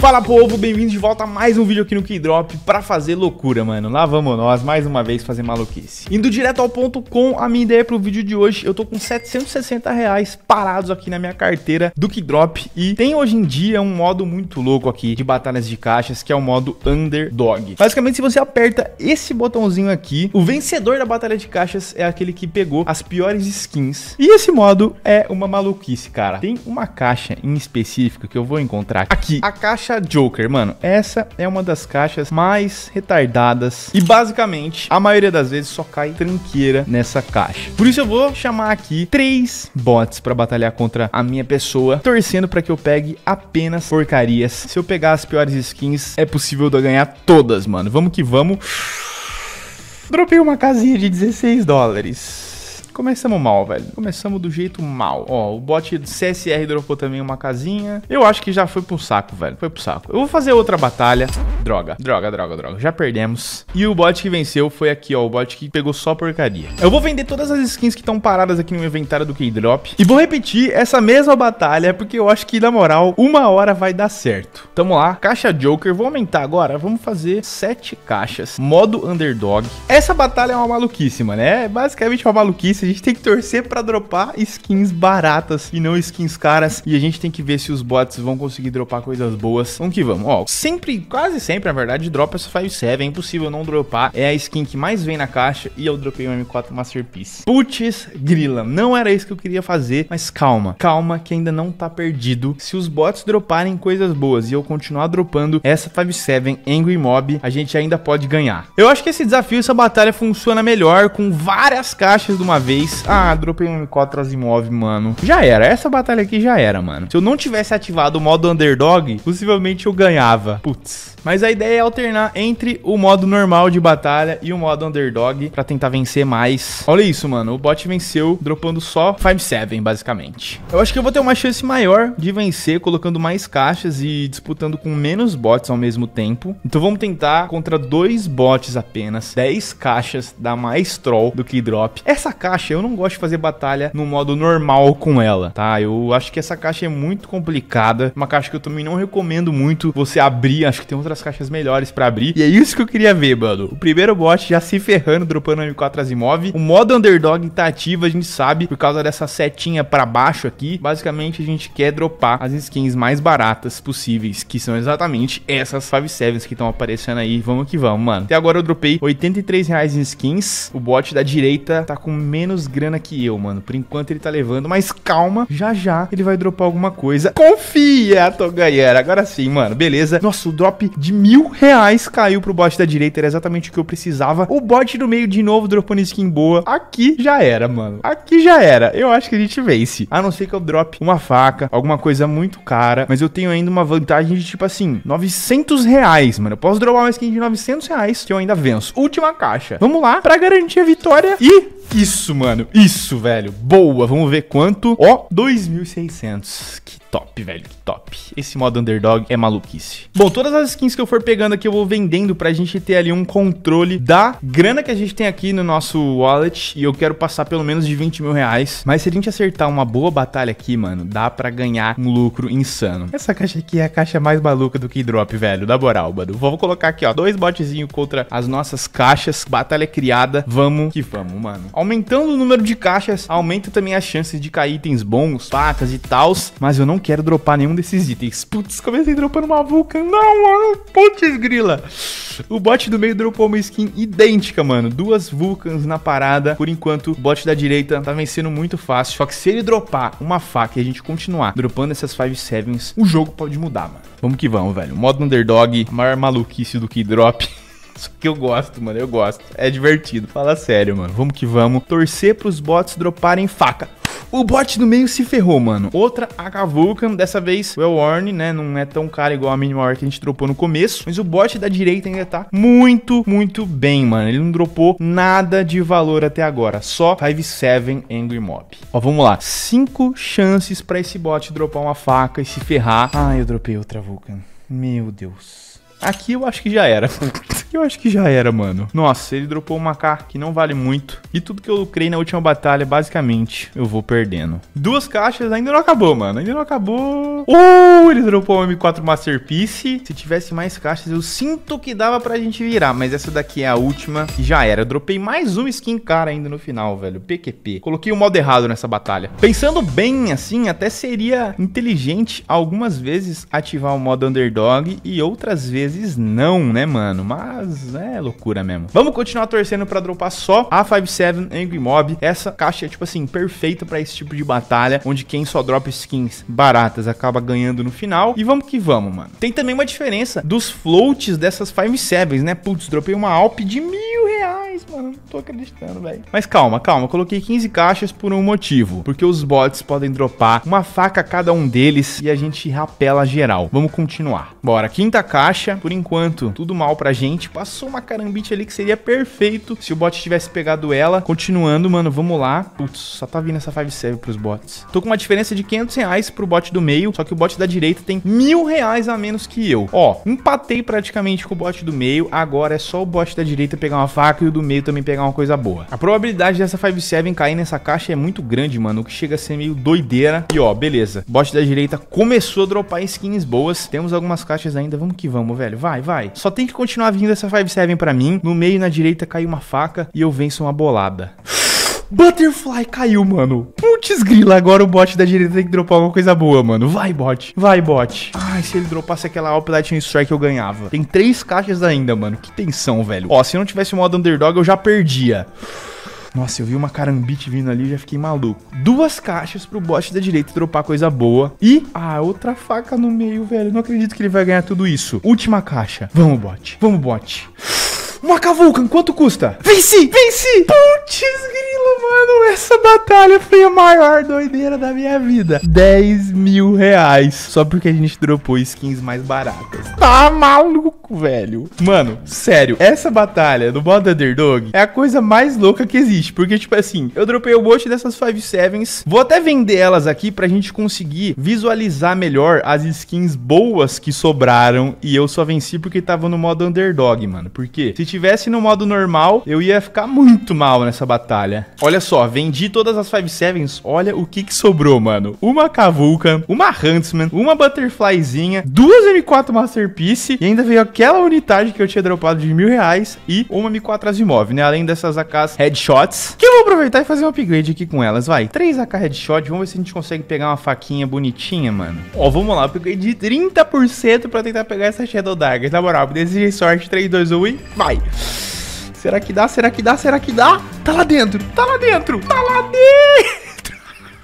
Fala povo, bem-vindos de volta a mais um vídeo aqui no Keydrop para fazer loucura, mano. Lá vamos nós, mais uma vez, fazer maluquice. Indo direto ao ponto com a minha ideia pro vídeo de hoje, eu tô com 760 reais parados aqui na minha carteira do Keydrop e tem hoje em dia um modo muito louco aqui de batalhas de caixas, que é o modo Underdog. Basicamente, se você aperta esse botãozinho aqui, o vencedor da batalha de caixas é aquele que pegou as piores skins. E esse modo é uma maluquice, cara. Tem uma caixa em específico que eu vou encontrar aqui. A caixa Caixa Joker, mano, essa é uma das caixas mais retardadas e basicamente a maioria das vezes só cai tranqueira nessa caixa. Por isso eu vou chamar aqui três bots para batalhar contra a minha pessoa, torcendo para que eu pegue apenas porcarias. Se eu pegar as piores skins, é possível eu ganhar todas, mano. Vamos que vamos. Dropei uma casinha de 16 dólares. Começamos mal, velho. Começamos do jeito mal. Ó, o bot CSR dropou também uma casinha. Eu acho que já foi pro saco, velho. Foi pro saco. Eu vou fazer outra batalha. Droga, droga, droga, droga. Já perdemos. E o bot que venceu foi aqui, ó. O bot que pegou só porcaria. Eu vou vender todas as skins que estão paradas aqui no inventário do Drop. E vou repetir essa mesma batalha, porque eu acho que, na moral, uma hora vai dar certo. Tamo lá. Caixa Joker. Vou aumentar agora. Vamos fazer sete caixas. Modo Underdog. Essa batalha é uma maluquíssima, né? É basicamente uma maluquice gente tem que torcer para dropar skins baratas e não skins caras. E a gente tem que ver se os bots vão conseguir dropar coisas boas. Vamos que vamos. Ó, sempre, quase sempre, na verdade, dropa essa 7. É impossível não dropar. É a skin que mais vem na caixa e eu dropei um M4 Masterpiece. Putz, grila. Não era isso que eu queria fazer, mas calma. Calma que ainda não tá perdido. Se os bots droparem coisas boas e eu continuar dropando essa 7 Angry Mob, a gente ainda pode ganhar. Eu acho que esse desafio, essa batalha funciona melhor com várias caixas de uma vez ah, dropei um M4 Asimov, mano. Já era. Essa batalha aqui já era, mano. Se eu não tivesse ativado o modo Underdog, possivelmente eu ganhava. Putz. Mas a ideia é alternar entre o modo normal de batalha e o modo Underdog pra tentar vencer mais. Olha isso, mano. O bot venceu dropando só 5-7, basicamente. Eu acho que eu vou ter uma chance maior de vencer colocando mais caixas e disputando com menos bots ao mesmo tempo. Então vamos tentar contra dois bots apenas. 10 caixas dá mais troll do que drop. Essa caixa caixa, eu não gosto de fazer batalha no modo normal com ela, tá? Eu acho que essa caixa é muito complicada, uma caixa que eu também não recomendo muito você abrir, acho que tem outras caixas melhores para abrir, e é isso que eu queria ver, mano. O primeiro bot já se ferrando, dropando M4 Asimov, o modo Underdog tá ativo, a gente sabe, por causa dessa setinha para baixo aqui, basicamente a gente quer dropar as skins mais baratas possíveis, que são exatamente essas 57s que estão aparecendo aí, vamos que vamos, mano. Até agora eu dropei 83 reais em skins, o bot da direita tá com menos menos grana que eu, mano. Por enquanto ele tá levando, mas calma, já já ele vai dropar alguma coisa. Confia, tô ganhando Agora sim, mano, beleza. Nossa, o drop de mil reais caiu pro bot da direita, era exatamente o que eu precisava. O bot do meio de novo dropando skin boa. Aqui já era, mano. Aqui já era. Eu acho que a gente vence. A não ser que eu drop uma faca, alguma coisa muito cara, mas eu tenho ainda uma vantagem de tipo assim, 900 reais, mano. Eu posso dropar uma skin de 900 reais que eu ainda venço. Última caixa. Vamos lá pra garantir a vitória e isso, mano. Isso, velho. Boa. Vamos ver quanto. Ó, 2.600. Que Top, velho, top. Esse modo underdog é maluquice. Bom, todas as skins que eu for pegando aqui eu vou vendendo pra gente ter ali um controle da grana que a gente tem aqui no nosso wallet. E eu quero passar pelo menos de 20 mil reais. Mas se a gente acertar uma boa batalha aqui, mano, dá pra ganhar um lucro insano. Essa caixa aqui é a caixa mais maluca do Drop, velho, da moral, mano. Vou colocar aqui, ó, dois botezinhos contra as nossas caixas. Batalha criada, vamos que vamos, mano. Aumentando o número de caixas, aumenta também as chances de cair itens bons, facas e tals. Mas eu não não quero dropar nenhum desses itens. Putz, comecei dropando uma Vulcan. Não, mano. Putz, grila. O bot do meio dropou uma skin idêntica, mano. Duas Vulcans na parada. Por enquanto, o bot da direita tá vencendo muito fácil. Só que se ele dropar uma faca e a gente continuar dropando essas 5 sevens, o jogo pode mudar, mano. Vamos que vamos, velho. Modo underdog, maior maluquice do que drop. Isso que eu gosto, mano. Eu gosto. É divertido. Fala sério, mano. Vamos que vamos. Torcer pros bots droparem faca. O bot do meio se ferrou, mano. Outra AK Vulcan, dessa vez well worn, né? Não é tão cara igual a Minimal que a gente dropou no começo. Mas o bot da direita ainda tá muito, muito bem, mano. Ele não dropou nada de valor até agora. Só 5.7 Angry Mob. Ó, vamos lá. Cinco chances pra esse bot dropar uma faca e se ferrar. Ah, eu dropei outra Vulcan. Meu Deus. Aqui eu acho que já era. eu acho que já era, mano. Nossa, ele dropou uma K que não vale muito. E tudo que eu lucrei na última batalha, basicamente, eu vou perdendo. Duas caixas ainda não acabou, mano. Ainda não acabou. Uh, ele dropou uma M4 Masterpiece. Se tivesse mais caixas, eu sinto que dava pra gente virar. Mas essa daqui é a última e já era. Eu dropei mais uma skin cara ainda no final, velho. PQP. Coloquei o modo errado nessa batalha. Pensando bem, assim, até seria inteligente algumas vezes ativar o modo Underdog e outras vezes vezes não, né, mano? Mas é loucura mesmo. Vamos continuar torcendo pra dropar só a 5-7 Angry Mob. Essa caixa é, tipo assim, perfeita pra esse tipo de batalha, onde quem só dropa skins baratas acaba ganhando no final. E vamos que vamos, mano. Tem também uma diferença dos floats dessas 57s, né? Putz, dropei uma Alp de mil isso, mano. Não tô acreditando, velho. Mas calma, calma. Eu coloquei 15 caixas por um motivo. Porque os bots podem dropar uma faca a cada um deles e a gente rapela geral. Vamos continuar. Bora, quinta caixa. Por enquanto, tudo mal pra gente. Passou uma carambite ali que seria perfeito se o bot tivesse pegado ela. Continuando, mano, vamos lá. Putz, só tá vindo essa 5-7 pros bots. Tô com uma diferença de 500 reais pro bot do meio, só que o bot da direita tem mil reais a menos que eu. Ó, empatei praticamente com o bot do meio, agora é só o bot da direita pegar uma faca e o do meio também pegar uma coisa boa. A probabilidade dessa 5.7 cair nessa caixa é muito grande, mano, o que chega a ser meio doideira. E ó, beleza, bot da direita começou a dropar skins boas, temos algumas caixas ainda, vamos que vamos, velho, vai, vai. Só tem que continuar vindo essa 5.7 pra mim, no meio e na direita cai uma faca e eu venço uma bolada. Butterfly caiu, mano. Putz grila, agora o bot da direita tem que dropar alguma coisa boa, mano. Vai, bot. Vai, bot. Ai, se ele dropasse aquela Alp Lightning Strike, eu ganhava. Tem três caixas ainda, mano. Que tensão, velho. Ó, se não tivesse o modo Underdog, eu já perdia. Nossa, eu vi uma carambite vindo ali e já fiquei maluco. Duas caixas pro bot da direita dropar coisa boa. E a ah, outra faca no meio, velho. Não acredito que ele vai ganhar tudo isso. Última caixa. Vamos, bot. Vamos, bot. Uma Cavulcan, quanto custa? Venci! Venci! Putz, grilo, mano. Essa batalha foi a maior doideira da minha vida. 10 mil reais. Só porque a gente dropou skins mais baratas. Tá maluco, velho. Mano, sério. Essa batalha do modo Underdog é a coisa mais louca que existe. Porque, tipo assim, eu dropei o bote dessas 5 Sevens. Vou até vender elas aqui pra gente conseguir visualizar melhor as skins boas que sobraram. E eu só venci porque tava no modo Underdog, mano. Porque se tivesse no modo normal, eu ia ficar muito mal nessa batalha. Olha só, vendi todas as 5 Sevens. Olha o que que sobrou, mano. Uma Cavulca, uma Huntsman, uma Butterflyzinha, duas M4 Masterpiece e ainda veio aquela unidade que eu tinha dropado de mil reais e uma M4 Asimov, né? Além dessas AKs Headshots, que eu vou aproveitar e fazer um upgrade aqui com elas, vai. Três AK Headshot, vamos ver se a gente consegue pegar uma faquinha bonitinha, mano. Ó, vamos lá, upgrade de 30% pra tentar pegar essa Shadow Dagger. Na moral, desejei sorte, 3, 2, 1 e vai! Será que dá? Será que dá? Será que dá? Tá lá dentro, tá lá dentro, tá lá dentro.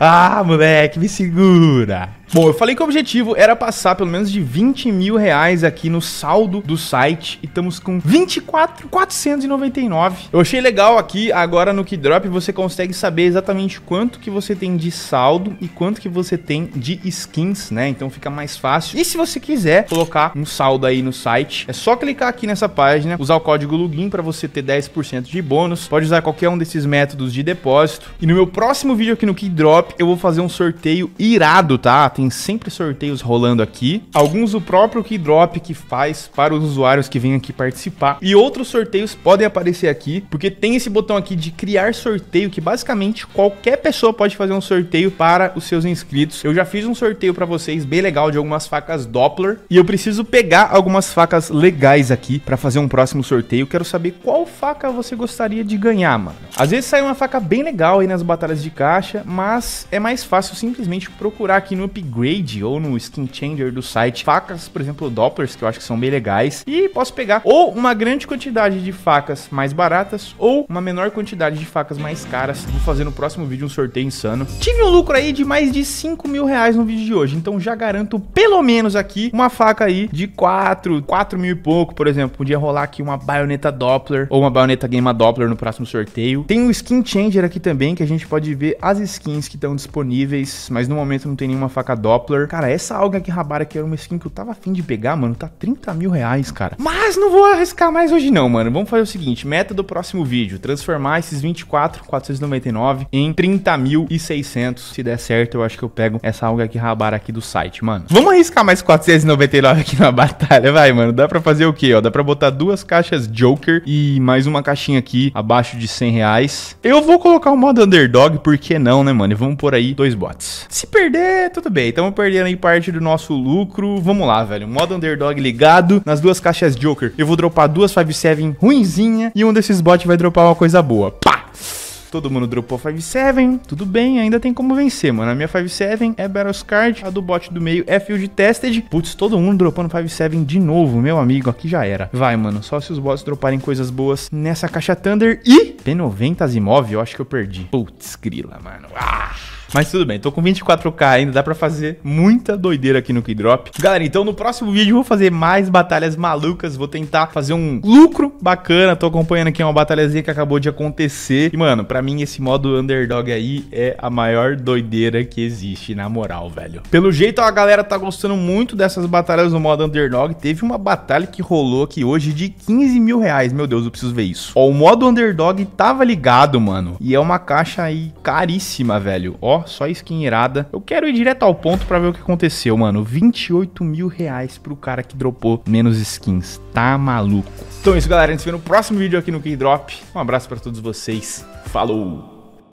Ah, moleque, me segura. Bom, eu falei que o objetivo era passar pelo menos de 20 mil reais aqui no saldo do site e estamos com 24,499. Eu achei legal aqui, agora no Kidrop você consegue saber exatamente quanto que você tem de saldo e quanto que você tem de skins, né? Então fica mais fácil. E se você quiser colocar um saldo aí no site, é só clicar aqui nessa página, usar o código LOGIN para você ter 10% de bônus. Pode usar qualquer um desses métodos de depósito. E no meu próximo vídeo aqui no Kidrop eu vou fazer um sorteio irado, tá? tem sempre sorteios rolando aqui. Alguns o próprio Keydrop que faz para os usuários que vêm aqui participar. E outros sorteios podem aparecer aqui, porque tem esse botão aqui de criar sorteio, que basicamente qualquer pessoa pode fazer um sorteio para os seus inscritos. Eu já fiz um sorteio para vocês bem legal de algumas facas Doppler, e eu preciso pegar algumas facas legais aqui para fazer um próximo sorteio. Quero saber qual faca você gostaria de ganhar, mano. Às vezes sai uma faca bem legal aí nas batalhas de caixa, mas é mais fácil simplesmente procurar aqui no Upgrade upgrade ou no skin changer do site facas, por exemplo, Dopplers, que eu acho que são bem legais. E posso pegar ou uma grande quantidade de facas mais baratas ou uma menor quantidade de facas mais caras. Vou fazer no próximo vídeo um sorteio insano. Tive um lucro aí de mais de 5 mil reais no vídeo de hoje, então já garanto pelo menos aqui uma faca aí de 4, 4 mil e pouco, por exemplo. Podia rolar aqui uma baioneta Doppler ou uma baioneta Gamer Doppler no próximo sorteio. Tem um skin changer aqui também, que a gente pode ver as skins que estão disponíveis, mas no momento não tem nenhuma faca Doppler. Cara, essa alga que rabara que era é uma skin que eu tava afim de pegar, mano, tá 30 mil reais, cara. Mas não vou arriscar mais hoje não, mano. Vamos fazer o seguinte, meta do próximo vídeo, transformar esses 24,499 em 30.600. Se der certo, eu acho que eu pego essa alga que rabara aqui do site, mano. Vamos arriscar mais 499 aqui na batalha, vai, mano. Dá pra fazer o quê, ó? Dá pra botar duas caixas Joker e mais uma caixinha aqui abaixo de 100 reais. Eu vou colocar o modo Underdog, por que não, né, mano? E vamos por aí dois bots. Se perder, tudo bem velho. Estamos perdendo aí parte do nosso lucro. Vamos lá, velho. Modo underdog ligado nas duas caixas Joker. Eu vou dropar duas 5-7 ruinzinha e um desses bots vai dropar uma coisa boa. Pá! Todo mundo dropou 5-7, tudo bem, ainda tem como vencer, mano. A minha 5-7 é Battles Card, a do bot do meio é Field Tested. Putz, todo mundo dropando 5-7 de novo, meu amigo, aqui já era. Vai, mano, só se os bots droparem coisas boas nessa caixa Thunder e P90 Imóvel. eu acho que eu perdi. Putz, grila, mano. Ah! Mas tudo bem, tô com 24k ainda, dá pra fazer muita doideira aqui no Keydrop. Galera, então no próximo vídeo eu vou fazer mais batalhas malucas, vou tentar fazer um lucro bacana. Tô acompanhando aqui uma batalhazinha que acabou de acontecer. E, mano, pra mim esse modo underdog aí é a maior doideira que existe, na moral, velho. Pelo jeito, a galera tá gostando muito dessas batalhas no modo underdog. Teve uma batalha que rolou aqui hoje de 15 mil reais. Meu Deus, eu preciso ver isso. Ó, o modo underdog tava ligado, mano. E é uma caixa aí caríssima, velho. Ó, só skin irada. Eu quero ir direto ao ponto pra ver o que aconteceu, mano. 28 mil reais pro cara que dropou menos skins. Tá maluco. Então é isso, galera. A gente se vê no próximo vídeo aqui no Drop. Um abraço pra todos vocês. Falou!